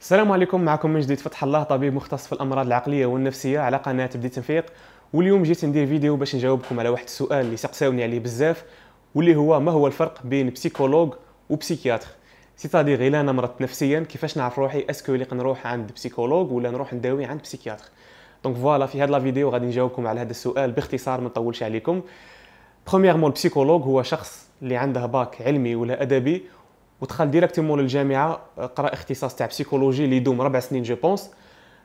السلام عليكم معكم من جديد فتح الله طبيب مختص في الامراض العقليه والنفسيه على قناه بدي تنفيق واليوم جيت ندير فيديو باش نجاوبكم على واحد السؤال اللي سقساوني عليه بزاف واللي هو ما هو الفرق بين بسيكولوج وبسيكياتر سيتادير الا انا مرضت نفسيا كيفاش نعرف روحي اسكو اللي نروح عند بسيكولوج ولا نروح نداوي عند بسيكياتر دونك فوالا في هذا الفيديو غادي نجاوبكم على هذا السؤال باختصار ما نطولش عليكم برومييرمون البسيكولوج هو شخص اللي عنده باك علمي ولا ادبي ودخل ديريكتومون للجامعه قرا اختصاص تاع بسيكولوجي اللي يدوم ربع سنين جو بونس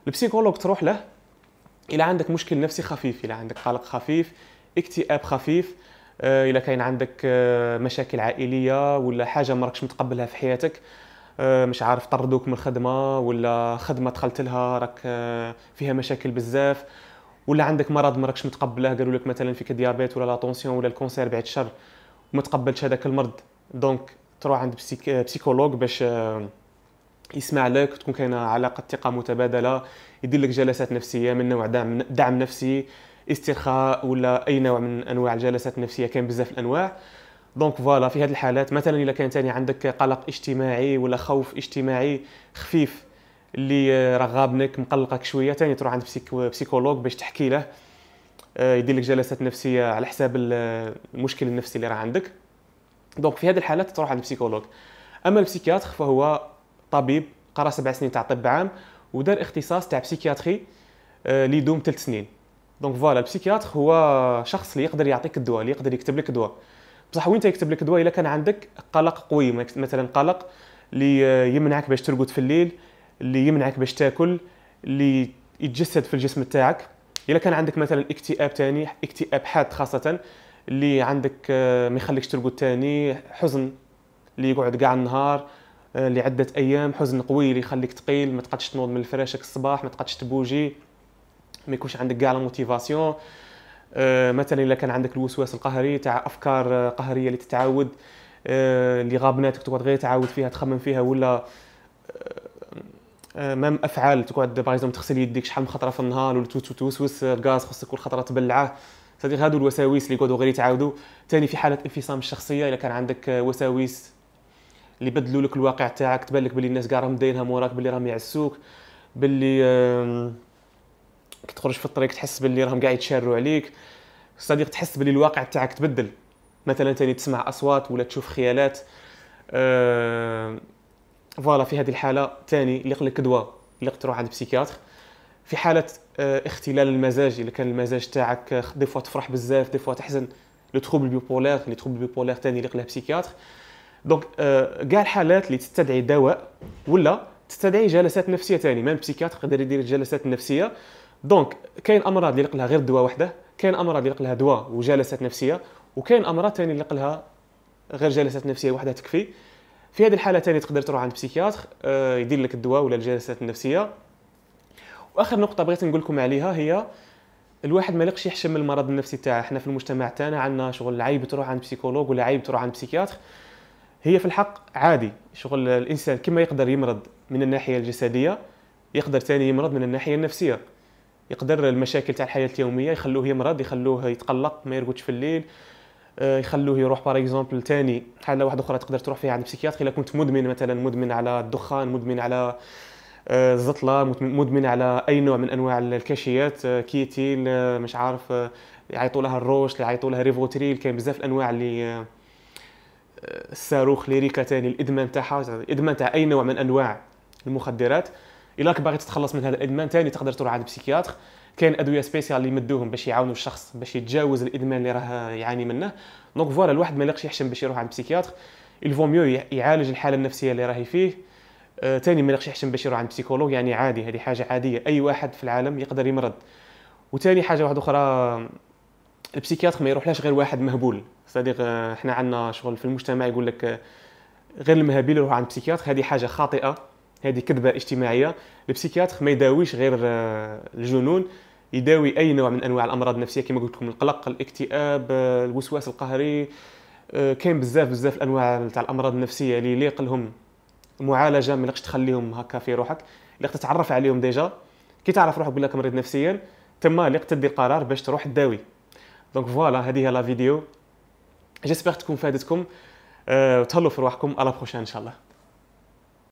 البسيكولوج تروح له الا عندك مشكل نفسي خفيف الا عندك قلق خفيف اكتئاب خفيف آه، الا كاين عندك آه، مشاكل عائليه ولا حاجه ما راكش متقبلها في حياتك آه، مش عارف طردوك من الخدمه ولا خدمه دخلت لها راك فيها مشاكل بزاف ولا عندك مرض ما راكش متقبله قالوا لك مثلا فيك ديابيت ولا لاطونسيون ولا الكونسير بعد الشر وما تقبلتش هذاك المرض دونك تروح عند بسيك... آه، بسيكولوج باش آه، يسمع لك تكون كاينه علاقه ثقه متبادله يدير لك جلسات نفسيه من نوع دعم دعم نفسي استرخاء ولا اي نوع من انواع الجلسات النفسيه كاين بزاف الانواع دونك فوالا في هذه الحالات مثلا اذا كان ثاني عندك قلق اجتماعي ولا خوف اجتماعي خفيف اللي آه، غابنك مقلقك شويه ثاني تروح عند بسيكولوج باش تحكي له يدير لك جلسات نفسيه على حساب المشكل النفسي اللي راه عندك دونك في هذه الحالات تروح عند بسيكولوج اما البسيكياتر فهو طبيب قرا سبع سنين تاع طب عام ودار اختصاص تاع بسيكياتري اللي آه، يدوم ثلاث سنين دونك فوالا البسيكياتر هو شخص اللي يقدر يعطيك الدواء اللي يقدر يكتب لك دواء بصح وين يكتب لك دواء الا كان عندك قلق قوي مثلا قلق اللي يمنعك باش ترقد في الليل اللي يمنعك باش تاكل اللي يتجسد في الجسم تاعك الا كان عندك مثلا اكتئاب ثاني اكتئاب حاد خاصه اللي عندك آه، ما يخليكش ترقد ثاني حزن اللي يقعد كاع النهار آه، لعده ايام حزن قوي اللي يخليك ثقيل ما تقدش تنوض من فراشك الصباح ما تقدش تبوجي ما يكونش عندك كاع الموتيفاسيون آه، مثلا الا كان عندك الوسواس القهري تاع افكار قهريه اللي تتعاود اللي غابناتك تقعد غير تعاود فيها تخمم فيها ولا مام افعال تقعد باغ تغسل يديك شحال من خطره في النهار ولا توسوس الغاز خصك كل خطره تبلعه صديق هادو الوساوس اللي يقعدوا غير يتعاودوا ثاني في حاله انفصام الشخصيه الا كان عندك آه، وساوس اللي بدلوا لك الواقع تاعك تبان لك بلي الناس كاع راهم دايرها موراك بلي راهم يعسوك بلي كي تخرج في الطريق تحس بلي راهم كاع يتشاروا عليك صديق تحس بلي الواقع تاعك تبدل مثلا ثاني تسمع اصوات ولا تشوف خيالات أه فوالا في هذه الحاله ثاني اللي قلك دواء اللي تروح عند بسيكياتر في حاله آه، اختلال المزاج اذا كان المزاج تاعك دي آه، فوا تفرح بزاف دي فوا تحزن لو تروبل بيبولار لي تروبل بيبولار ثاني اللي قلها بسيكياتر دونك كاع الحالات اللي تستدعي دواء ولا تستدعي جلسات نفسيه ثاني ميم بسيكياتر يقدر يدير جلسات نفسيه دونك كاين امراض اللي لها غير دواء وحده كاين امراض اللي لها دواء وجلسات نفسيه وكاين امراض ثاني اللي لها غير جلسات نفسيه وحده تكفي في هذه الحاله ثاني تقدر تروح عند بسيكياتر آه، يدير لك الدواء ولا الجلسات النفسيه واخر نقطه بغيت نقول لكم عليها هي الواحد ما يلقش يحشم المرض النفسي تاعه حنا في المجتمع تاعنا عندنا شغل عيب تروح عند بسيكولوج ولا عيب تروح عند بسيكياتر هي في الحق عادي شغل الانسان كما يقدر يمرض من الناحيه الجسديه يقدر ثاني يمرض من الناحيه النفسيه يقدر المشاكل تاع الحياه اليوميه يخلوه يمرض يخلوه يتقلق ما يرقدش في الليل آه، يخلوه يروح باغ اكزومبل ثاني حاله واحده اخرى تقدر تروح فيها عند بسيكياتر الا كنت مدمن مثلا مدمن على الدخان مدمن على الزطله مدمنه على اي نوع من انواع الكاشيات آه، كيتيل آه، مش عارف آه، يعيطوا لها الروش يعيطوا لها ريفوتريل كاين بزاف الانواع اللي الصاروخ ليريكا تاني الادمان تاعها الادمان تاع اي نوع من انواع المخدرات الا كنت باغي تتخلص من هذا الادمان تاني تقدر تروح عند بسيكياتر كاين ادويه سبيسيال اللي يمدوهم باش يعاونوا الشخص باش يتجاوز الادمان اللي راه يعاني منه دونك فوالا الواحد ما يلقش يحشم باش يروح عند بسيكياتر الفو ميو يعالج الحاله النفسيه اللي راهي فيه آه، تاني ما نقش حشم باش يروح عند بسيكولوج يعني عادي هذه حاجه عاديه اي واحد في العالم يقدر يمرض وتاني حاجه واحده اخرى البسيكياتر ما يروحلاش غير واحد مهبول صديق آه، احنا عندنا شغل في المجتمع يقول لك آه، غير المهابيل يروحوا عند بسيكياتر هذه حاجه خاطئه هذه كذبه اجتماعيه البسيكياتر ما يداويش غير الجنون يداوي اي نوع من انواع الامراض النفسيه كما قلت لكم القلق الاكتئاب الوسواس القهري كاين بزاف بزاف الانواع تاع الامراض النفسيه اللي يليق لهم معالجه ما تخليهم هكا في روحك اللي تتعرف عليهم ديجا كي تعرف روحك بلاك مريض نفسيا تما اللي تدي القرار باش تروح تداوي دونك فوالا هذه هي لا فيديو جيسبر تكون فادتكم أه، وتهلوا في روحكم على بروشان ان شاء الله